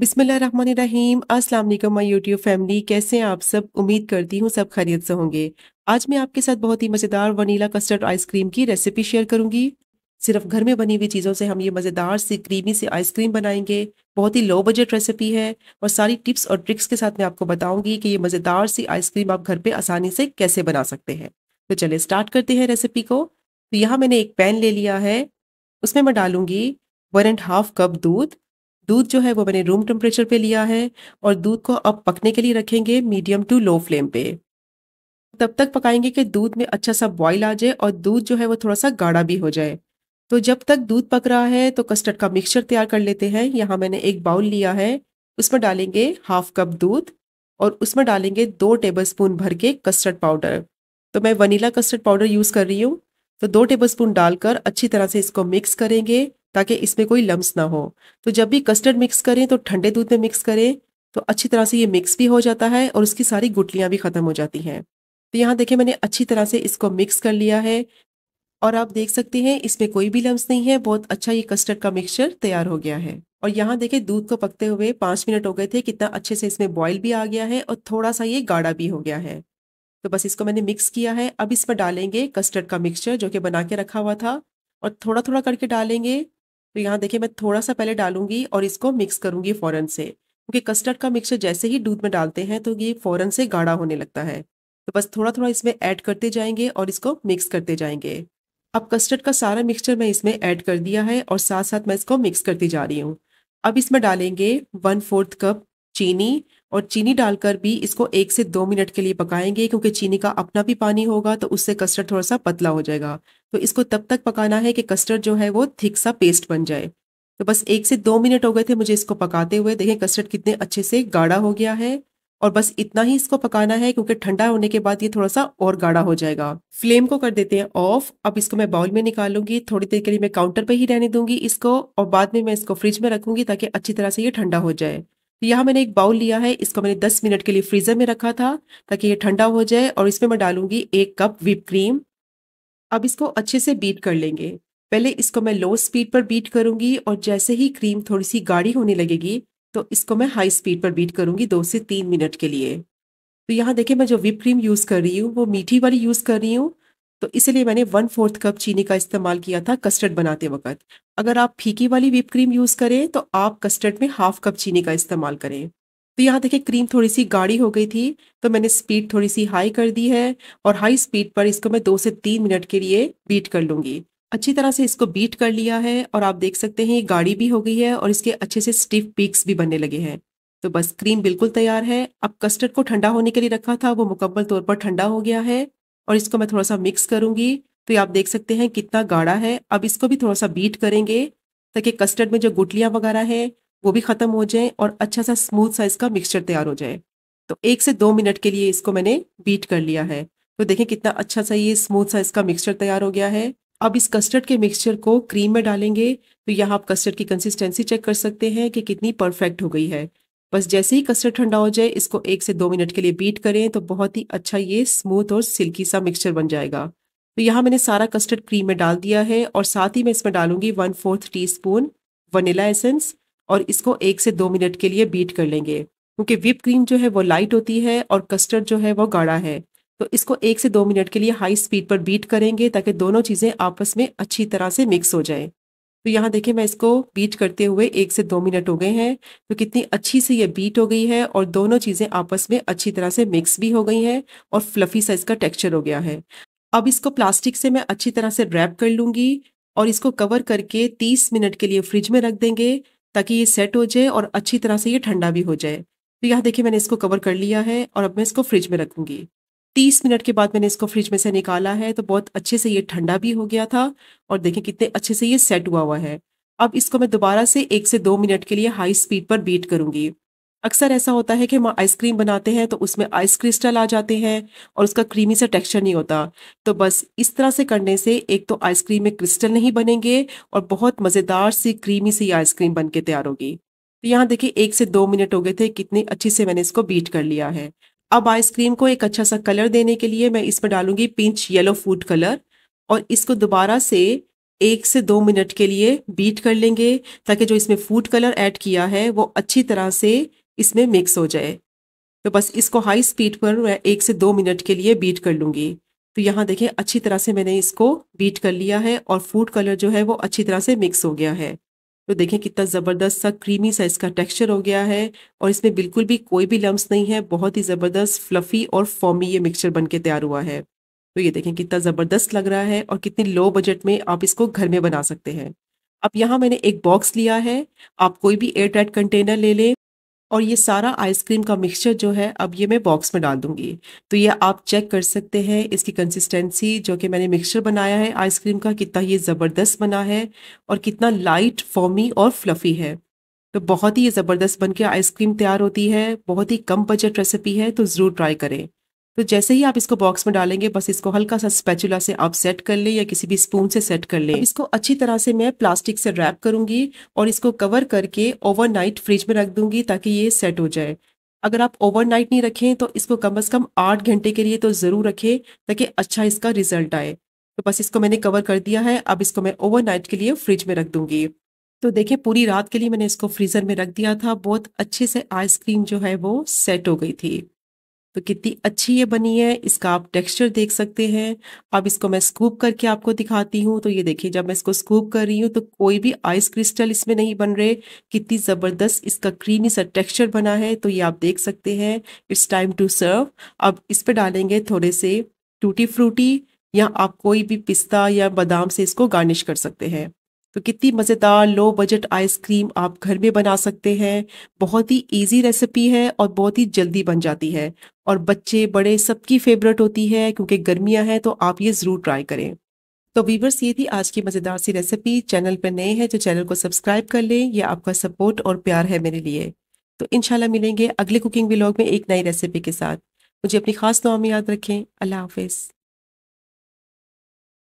बिसमीम अस्सलाम वालेकुम माय यूट्यूब फैमिली कैसे हैं आप सब उम्मीद करती हूँ सब खैरियत से होंगे आज मैं आपके साथ बहुत ही मज़ेदार वनीला कस्टर्ड आइसक्रीम की रेसिपी शेयर करूँगी सिर्फ घर में बनी हुई चीज़ों से हम ये मज़ेदार सी क्रीमी सी आइसक्रीम बनाएंगे बहुत ही लो बजट रेसिपी है और सारी टिप्स और ट्रिक्स के साथ मैं आपको बताऊँगी कि ये मज़ेदार सी आइसक्रीम आप घर पर आसानी से कैसे बना सकते हैं तो चले स्टार्ट करते हैं रेसिपी को तो यहाँ मैंने एक पैन ले लिया है उसमें मैं डालूँगी वन एंड हाफ कप दूध दूध जो है वो मैंने रूम टेम्परेचर पे लिया है और दूध को अब पकने के लिए रखेंगे मीडियम टू लो फ्लेम पे तब तक पकाएंगे कि दूध में अच्छा सा बॉईल आ जाए और दूध जो है वो थोड़ा सा गाढ़ा भी हो जाए तो जब तक दूध पक रहा है तो कस्टर्ड का मिक्सचर तैयार कर लेते हैं यहाँ मैंने एक बाउल लिया है उसमें डालेंगे हाफ कप दूध और उसमें डालेंगे दो टेबल स्पून भर के कस्टर्ड पाउडर तो मैं वनीला कस्टर्ड पाउडर यूज़ कर रही हूँ तो दो टेबल स्पून डालकर अच्छी तरह से इसको मिक्स करेंगे ताकि इसमें कोई लम्स ना हो तो जब भी कस्टर्ड मिक्स करें तो ठंडे दूध में मिक्स करें तो अच्छी तरह से ये मिक्स भी हो जाता है और उसकी सारी गुटलियाँ भी ख़त्म हो जाती हैं तो यहाँ देखें मैंने अच्छी तरह से इसको मिक्स कर लिया है और आप देख सकते हैं इसमें कोई भी लम्स नहीं है बहुत अच्छा ये कस्टर्ड का मिक्सचर तैयार हो गया है और यहाँ देखें दूध को पकते हुए पाँच मिनट हो गए थे कितना अच्छे से इसमें बॉयल भी आ गया है और थोड़ा सा ये गाढ़ा भी हो गया है तो बस इसको मैंने मिक्स किया है अब इसमें डालेंगे कस्टर्ड का मिक्सचर जो कि बना के रखा हुआ था और थोड़ा थोड़ा करके डालेंगे तो यहाँ देखिए मैं थोड़ा सा पहले डालूंगी और इसको मिक्स करूंगी फ़ौरन से क्योंकि कस्टर्ड का मिक्सचर जैसे ही दूध में डालते हैं तो ये फ़ौरन से गाढ़ा होने लगता है तो बस थोड़ा थोड़ा इसमें ऐड करते जाएंगे और इसको मिक्स करते जाएंगे अब कस्टर्ड का सारा मिक्सचर मैं इसमें ऐड कर दिया है और साथ साथ मैं इसको मिक्स करती जा रही हूँ अब इसमें डालेंगे वन फोर्थ कप चीनी और चीनी डालकर भी इसको एक से दो मिनट के लिए पकाएंगे क्योंकि चीनी का अपना भी पानी होगा तो उससे कस्टर्ड थोड़ा सा पतला हो जाएगा तो इसको तब तक पकाना है कि कस्टर्ड जो है वो थिक सा पेस्ट बन जाए तो बस एक से दो मिनट हो गए थे मुझे इसको पकाते हुए देखें कस्टर्ड कितने अच्छे से गाढ़ा हो गया है और बस इतना ही इसको पकाना है क्योंकि ठंडा होने के बाद ये थोड़ा सा और गाढ़ा हो जाएगा फ्लेम को कर देते हैं ऑफ अब इसको मैं बाउल में निकालूंगी थोड़ी देर के लिए मैं काउंटर पर ही रहने दूंगी इसको और बाद में मैं इसको फ्रिज में रखूंगी ताकि अच्छी तरह से ये ठंडा हो जाए यहाँ मैंने एक बाउल लिया है इसको मैंने 10 मिनट के लिए फ्रीजर में रखा था ताकि ये ठंडा हो जाए और इसमें मैं डालूंगी एक कप विप क्रीम अब इसको अच्छे से बीट कर लेंगे पहले इसको मैं लो स्पीड पर बीट करूंगी और जैसे ही क्रीम थोड़ी सी गाढ़ी होने लगेगी तो इसको मैं हाई स्पीड पर बीट करूंगी दो से तीन मिनट के लिए तो यहाँ देखिए मैं जो विप क्रीम यूज़ कर रही हूँ वो मीठी वाली यूज़ कर रही हूँ तो इसलिए मैंने वन फोर्थ कप चीनी का इस्तेमाल किया था कस्टर्ड बनाते वक्त अगर आप फीकी वाली विप क्रीम यूज़ करें तो आप कस्टर्ड में हाफ कप चीनी का इस्तेमाल करें तो यहाँ देखिए क्रीम थोड़ी सी गाढ़ी हो गई थी तो मैंने स्पीड थोड़ी सी हाई कर दी है और हाई स्पीड पर इसको मैं दो से तीन मिनट के लिए बीट कर लूँगी अच्छी तरह से इसको बीट कर लिया है और आप देख सकते हैं ये गाढ़ी भी हो गई है और इसके अच्छे से स्टिफ पीक्स भी बनने लगे हैं तो बस क्रीम बिल्कुल तैयार है अब कस्टर्ड को ठंडा होने के लिए रखा था वो मुकम्मल तौर पर ठंडा हो गया है और इसको मैं थोड़ा सा मिक्स करूँगी तो ये आप देख सकते हैं कितना गाढ़ा है अब इसको भी थोड़ा सा बीट करेंगे ताकि कस्टर्ड में जो गुटलियाँ वगैरह हैं वो भी ख़त्म हो जाए और अच्छा सा स्मूथ साइज़ का मिक्सचर तैयार हो जाए तो एक से दो मिनट के लिए इसको मैंने बीट कर लिया है तो देखें कितना अच्छा सा ये स्मूथ साइज का मिक्सचर तैयार हो गया है अब इस कस्टर्ड के मिक्सचर को क्रीम में डालेंगे तो यहाँ आप कस्टर्ड की कंसिस्टेंसी चेक कर सकते हैं कि कितनी परफेक्ट हो गई है बस जैसे ही कस्टर्ड ठंडा हो जाए इसको एक से दो मिनट के लिए बीट करें तो बहुत ही अच्छा ये स्मूथ और सिल्की सा मिक्सचर बन जाएगा तो यहाँ मैंने सारा कस्टर्ड क्रीम में डाल दिया है और साथ ही मैं इसमें डालूंगी one fourth teaspoon vanilla essence और इसको एक से दो मिनट के लिए बीट कर लेंगे क्योंकि विप क्रीम जो है वो लाइट होती है और कस्टर्ड जो है वो गाढ़ा है तो इसको एक से दो मिनट के लिए हाई स्पीड पर बीट करेंगे ताकि दोनों चीज़ें आपस में अच्छी तरह से मिक्स हो जाएं तो यहाँ देखिए मैं इसको बीट करते हुए एक से दो मिनट हो गए हैं तो कितनी अच्छी से ये बीट हो गई है और दोनों चीज़ें आपस में अच्छी तरह से मिक्स भी हो गई हैं और फ्लफी साइज का टेक्सचर हो गया है अब इसको प्लास्टिक से मैं अच्छी तरह से रैप कर लूँगी और इसको कवर करके 30 मिनट के लिए फ्रिज में रख देंगे ताकि ये सेट हो जाए और अच्छी तरह से ये ठंडा भी हो जाए तो यहाँ देखिए मैंने इसको कवर कर लिया है और अब मैं इसको फ्रिज में रखूँगी तीस मिनट के बाद मैंने इसको फ्रिज में से निकाला है तो बहुत अच्छे से ये ठंडा भी हो गया था और देखें कितने अच्छे से ये सेट हुआ हुआ है अब इसको मैं दोबारा से एक से दो मिनट के लिए हाई स्पीड पर बीट करूंगी अक्सर ऐसा होता है कि हम आइसक्रीम बनाते हैं तो उसमें आइस क्रिस्टल आ जाते हैं और उसका क्रीमी सा टेक्सचर नहीं होता तो बस इस तरह से करने से एक तो आइसक्रीम में क्रिस्टल नहीं बनेंगे और बहुत मज़ेदार सी क्रीमी सी आइसक्रीम बन के तैयार होगी तो यहाँ देखिए एक से दो मिनट हो गए थे कितनी अच्छी से मैंने इसको बीट कर लिया है अब आइसक्रीम को एक अच्छा सा कलर देने के लिए मैं इसमें डालूंगी पिंच येलो फूड कलर और इसको दोबारा से एक से दो मिनट के लिए बीट कर लेंगे ताकि जो इसमें फूड कलर ऐड किया है वो अच्छी तरह से इसमें मिक्स हो जाए तो बस इसको हाई स्पीड पर मैं एक से दो मिनट के लिए बीट कर लूँगी तो यहाँ देखें अच्छी तरह से मैंने इसको बीट कर लिया है और फूड कलर जो है वो अच्छी तरह से मिक्स हो गया है तो देखें कितना ज़बरदस्त सा क्रीमी सा इसका टेक्सचर हो गया है और इसमें बिल्कुल भी कोई भी लम्स नहीं है बहुत ही ज़बरदस्त फ्लफ़ी और फॉमी ये मिक्सचर बन के तैयार हुआ है तो ये देखें कितना ज़बरदस्त लग रहा है और कितनी लो बजट में आप इसको घर में बना सकते हैं अब यहाँ मैंने एक बॉक्स लिया है आप कोई भी एयर टाइट कंटेनर ले लें और ये सारा आइसक्रीम का मिक्सचर जो है अब ये मैं बॉक्स में डाल दूंगी तो ये आप चेक कर सकते हैं इसकी कंसिस्टेंसी जो कि मैंने मिक्सचर बनाया है आइसक्रीम का कितना ये ज़बरदस्त बना है और कितना लाइट फॉमी और फ्लफ़ी है तो बहुत ही ये ज़बरदस्त बन के आइसक्रीम तैयार होती है बहुत ही कम बजट रेसिपी है तो ज़रूर ट्राई करें तो जैसे ही आप इसको बॉक्स में डालेंगे बस इसको हल्का सा स्पेचुला से आप सेट कर लें या किसी भी स्पून से सेट कर लें इसको अच्छी तरह से मैं प्लास्टिक से रैप करूंगी और इसको कवर करके ओवरनाइट फ्रिज में रख दूंगी ताकि ये सेट हो जाए अगर आप ओवरनाइट नहीं रखें तो इसको कम अज़ कम आठ घंटे के लिए तो ज़रूर रखें ताकि अच्छा इसका रिजल्ट आए तो बस इसको मैंने कवर कर दिया है अब इसको मैं ओवर के लिए फ्रिज में रख दूंगी तो देखिए पूरी रात के लिए मैंने इसको फ्रीज़र में रख दिया था बहुत अच्छे से आइसक्रीम जो है वो सेट हो गई थी तो कितनी अच्छी ये बनी है इसका आप टेक्सचर देख सकते हैं अब इसको मैं स्कूप करके आपको दिखाती हूँ तो ये देखिए जब मैं इसको स्कूप कर रही हूँ तो कोई भी आइस क्रिस्टल इसमें नहीं बन रहे कितनी ज़बरदस्त इसका क्रीमी सा टेक्सचर बना है तो ये आप देख सकते हैं इट्स टाइम टू सर्व अब इस पर डालेंगे थोड़े से टूटी फ्रूटी या आप कोई भी पिस्ता या बादाम से इसको गार्निश कर सकते हैं तो कितनी मज़ेदार लो बजट आइसक्रीम आप घर में बना सकते हैं बहुत ही इजी रेसिपी है और बहुत ही जल्दी बन जाती है और बच्चे बड़े सबकी फेवरेट होती है क्योंकि गर्मियां हैं तो आप ये ज़रूर ट्राई करें तो वीवर्स ये थी आज की मज़ेदार सी रेसिपी चैनल पर नए हैं तो चैनल को सब्सक्राइब कर लें यह आपका सपोर्ट और प्यार है मेरे लिए तो इन मिलेंगे अगले कुकिंग ब्लॉग में एक नई रेसिपी के साथ मुझे अपनी खास दुआ में याद रखें अल्लाह हाफिज़